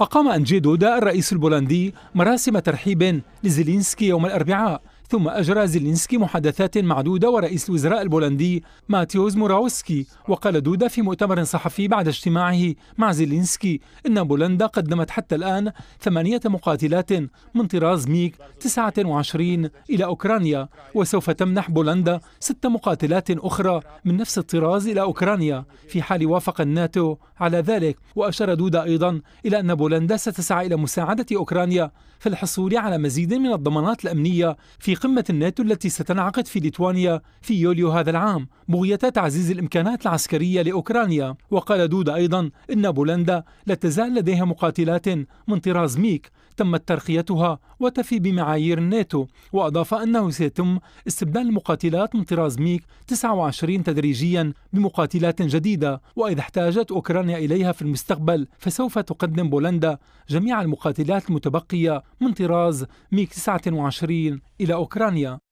أقام أنجي دودا الرئيس البولندي مراسم ترحيب لزيلينسكي يوم الأربعاء ثم أجرى زيلينسكي محادثات معدودة ورئيس الوزراء البولندي ماتيوز موراوسكي وقال دودا في مؤتمر صحفي بعد اجتماعه مع زيلينسكي إن بولندا قدمت حتى الآن ثمانية مقاتلات من طراز ميك 29 إلى أوكرانيا وسوف تمنح بولندا ست مقاتلات أخرى من نفس الطراز إلى أوكرانيا في حال وافق الناتو على ذلك وأشار دودا أيضا إلى أن بولندا ستسعى إلى مساعدة أوكرانيا في الحصول على مزيد من الضمانات الأمنية في قمة الناتو التي ستنعقد في ليتوانيا في يوليو هذا العام بغية تعزيز الإمكانات العسكرية لأوكرانيا وقال دودا أيضا إن بولندا لا تزال لديها مقاتلات من طراز ميك تمت ترقيتها وتفي بمعايير الناتو وأضاف أنه سيتم استبدال المقاتلات من طراز ميك 29 تدريجيا بمقاتلات جديدة وإذا احتاجت أوكرانيا إليها في المستقبل فسوف تقدم بولندا جميع المقاتلات المتبقية من طراز ميك 29 إلى أوكرانيا Okrania